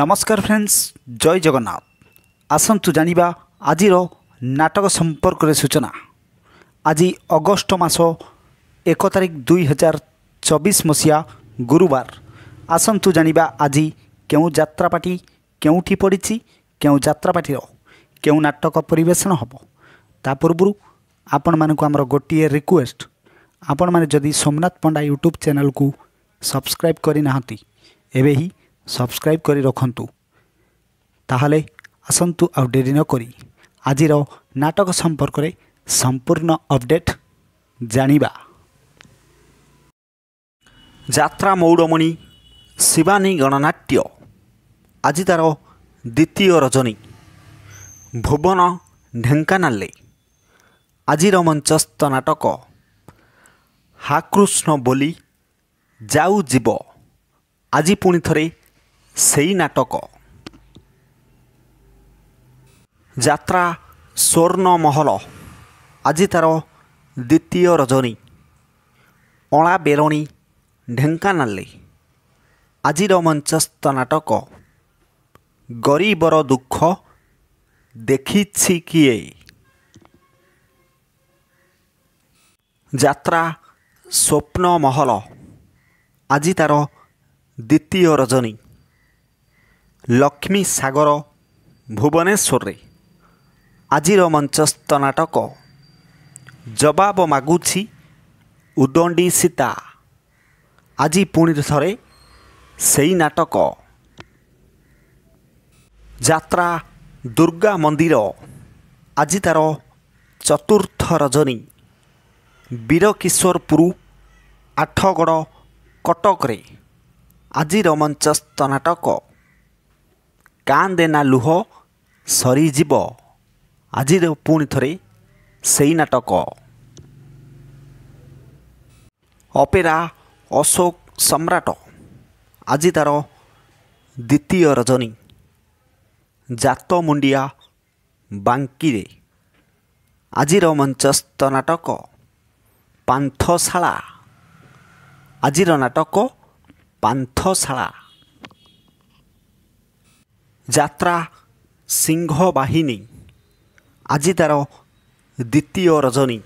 নমস্কার ফ্রেন্ডস জয় জগন্নাথ আসন্তু জানিবা আজির নাটক সম্পর্কের সূচনা আজি অগস্ট মাস এক তারিখ দুই হাজার চবিশ মশিয়া গুরুবার আসন্তু জানিবা আজি কেউ যাত্রাপাটি কেউটি পড়িছি কেউ যাত্রাপাটির কেউ নাটক পরিবেশন হব তা পূর্বর আপন মানুষ আমার গোটিয়ে রিকোয়েস্ট আপন মানে যদি সোমনাথ পণ্ডা ইউট্ୟୁବ୍ ଚ୍ୟାନେଲ୍କୁ ସବସ୍କ୍ରାଇବ୍ କରିନାହାନ୍ତି ଏବେ ହିଁ ସବସ୍କ୍ରାଇବ୍ କରି ରଖନ୍ତୁ ତାହେଲେ ଆସନ୍ତୁ ଆଉ ଡେରି ନକରି ଆଜିର ନାଟକ ସମ୍ପର୍କରେ ସମ୍ପୂର୍ଣ୍ଣ ଅପଡ଼େଟ୍ ଜାଣିବା ଯାତ୍ରା ମୌଡ଼ମଣି ଶିବାନୀ ଗଣନାଟ୍ୟ ଆଜି ତା'ର ଦ୍ୱିତୀୟ ରଜନୀ ଭୁବନ ଢେଙ୍କାନାଲେ ଆଜିର ମଞ୍ଚସ୍ଥ ନାଟକ ହାକୃଷ୍ଣ ବୋଲି ଯାଉ ଯିବ ଆଜି ପୁଣି ଥରେ ସେଇ ନାଟକ ଯାତ୍ରା ସ୍ୱର୍ଣ୍ଣମହଲ ଆଜି ତା'ର ଦ୍ୱିତୀୟ ରଜନୀ ଅଣା ବେରଣୀ ଢେଙ୍କାନାଲି ଆଜିର ମଞ୍ଚସ୍ଥ ନାଟକ ଗରିବର ଦୁଃଖ ଦେଖିଛି କିଏ ଯାତ୍ରା ସ୍ୱପ୍ନମହଲ ଆଜି ତା'ର ଦ୍ୱିତୀୟ ରଜନୀ ଲକ୍ଷ୍ମୀ ସାଗର ଭୁବନେଶ୍ୱରରେ ଆଜିର ମଞ୍ଚସ୍ଥ ନାଟକ ଜବାବ ମାଗୁଛି ଉଦଣ୍ଡି ସୀତା ଆଜି ପୁଣି ଥରେ ସେଇ ନାଟକ ଯାତ୍ରା ଦୁର୍ଗା ମନ୍ଦିର ଆଜି ତା'ର ଚତୁର୍ଥ ରଜନୀ ବୀରକିଶୋରପୁର ଆଠଗଡ଼ କଟକରେ ଆଜିର ମଞ୍ଚସ୍ଥ ନାଟକ କାନ୍ଦେ ନା ଲୁହ ସରିଯିବ ଆଜିର ପୁଣି ଥରେ ସେଇ ନାଟକ ଅପେରା ଅଶୋକ ସମ୍ରାଟ ଆଜି ତା'ର ଦ୍ୱିତୀୟ ରଜନୀ ଜାତ ମୁଣ୍ଡିଆ ବାଙ୍କିରେ ଆଜିର ମଞ୍ଚସ୍ଥ ନାଟକ ପାନ୍ଥଶାଳା ଆଜିର ନାଟକ ପାନ୍ଥଶାଳା ଯାତ୍ରା ସିଂହ ବାହିନୀ ଆଜି ତା'ର ଦ୍ୱିତୀୟ ରଜନୀ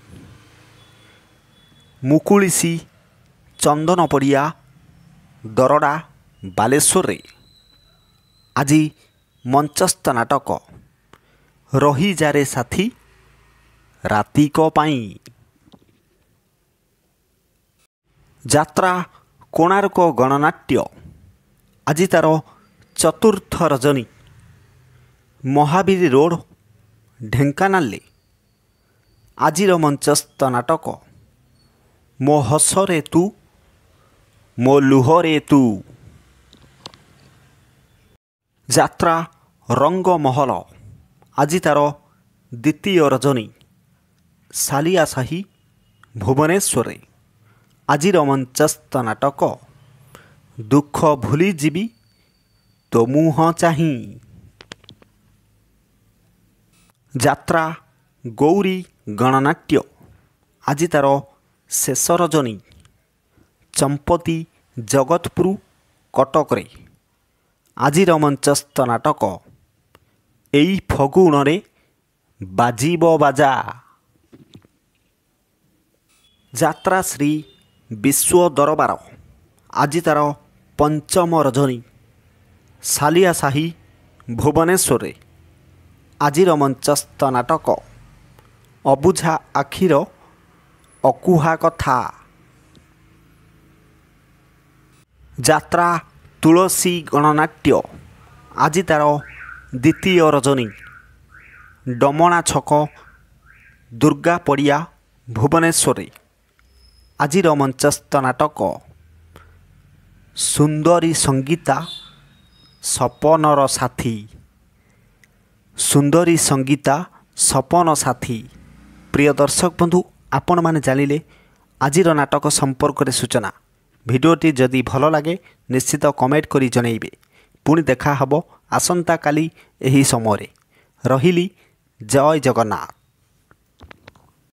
ମୁକୁଳିସି ଚନ୍ଦନ ପଡ଼ିଆ ଦରଡ଼ା ବାଲେଶ୍ୱରରେ ଆଜି ମଞ୍ଚସ୍ଥ ନାଟକ ରହିଯାରେ ସାଥୀ ରାତିକ ପାଇଁ ଯାତ୍ରା କୋଣାର୍କ ଗଣନାଟ୍ୟ ଆଜି ତା'ର ଚତୁର୍ଥ ରଜନୀ ମହାବୀର ରୋଡ଼ ଢେଙ୍କାନାଲରେ ଆଜିର ମଞ୍ଚସ୍ଥ ନାଟକ ମୋ ହସରେ ତୁ ମୋ ଲୁହରେ ତୁ ଯାତ୍ରା ରଙ୍ଗମହଲ ଆଜି ତାର ଦ୍ୱିତୀୟ ରଜନୀ ସାଲିଆ ସାହି ଭୁବନେଶ୍ୱରରେ ଆଜିର ମଞ୍ଚସ୍ଥ ନାଟକ ଦୁଃଖ ଭୁଲିଯିବି ଦୋମୁହ ଚାହିଁ ଯାତ୍ରା ଗୌରୀ ଗଣନାଟ୍ୟ ଆଜି ତାର ଶେଷ ରଜନୀ ଚମ୍ପତି ଜଗତପୁର କଟକରେ ଆଜିର ମଞ୍ଚସ୍ଥ ନାଟକ ଏଇ ଫଗୁଣରେ ବାଜିବ ବାଜା ଯାତ୍ରା ଶ୍ରୀ ବିଶ୍ୱ ଦରବାର ଆଜି ତାର ପଞ୍ଚମ ରଜନୀ ସାଲିଆ ସାହି ଭୁବନେଶ୍ୱରରେ ଆଜିର ମଞ୍ଚସ୍ଥ ନାଟକ ଅବୁଝା ଆଖିର ଅକୁହା କଥା ଯାତ୍ରା ତୁଳସୀ ଗଣନାଟ୍ୟ ଆଜି ତା'ର ଦ୍ୱିତୀୟ ରଜନୀ ଡମଣା ଛକ ଦୁର୍ଗା ପଡ଼ିଆ ଭୁବନେଶ୍ୱରରେ ଆଜିର ମଞ୍ଚସ୍ଥ ନାଟକ ସୁନ୍ଦରୀ ସଙ୍ଗୀତା ସପନର ସାଥୀ ସୁନ୍ଦରୀ ସଙ୍ଗୀତା ସପନ ସାଥୀ ପ୍ରିୟ ଦର୍ଶକ ବନ୍ଧୁ ଆପଣମାନେ ଜାଣିଲେ ଆଜିର ନାଟକ ସମ୍ପର୍କରେ ସୂଚନା ଭିଡ଼ିଓଟି ଯଦି ଭଲ ଲାଗେ ନିଶ୍ଚିତ କମେଣ୍ଟ କରି ଜଣାଇବେ ପୁଣି ଦେଖାହେବ ଆସନ୍ତାକାଲି ଏହି ସମୟରେ ରହିଲି ଜୟ ଜଗନ୍ନାଥ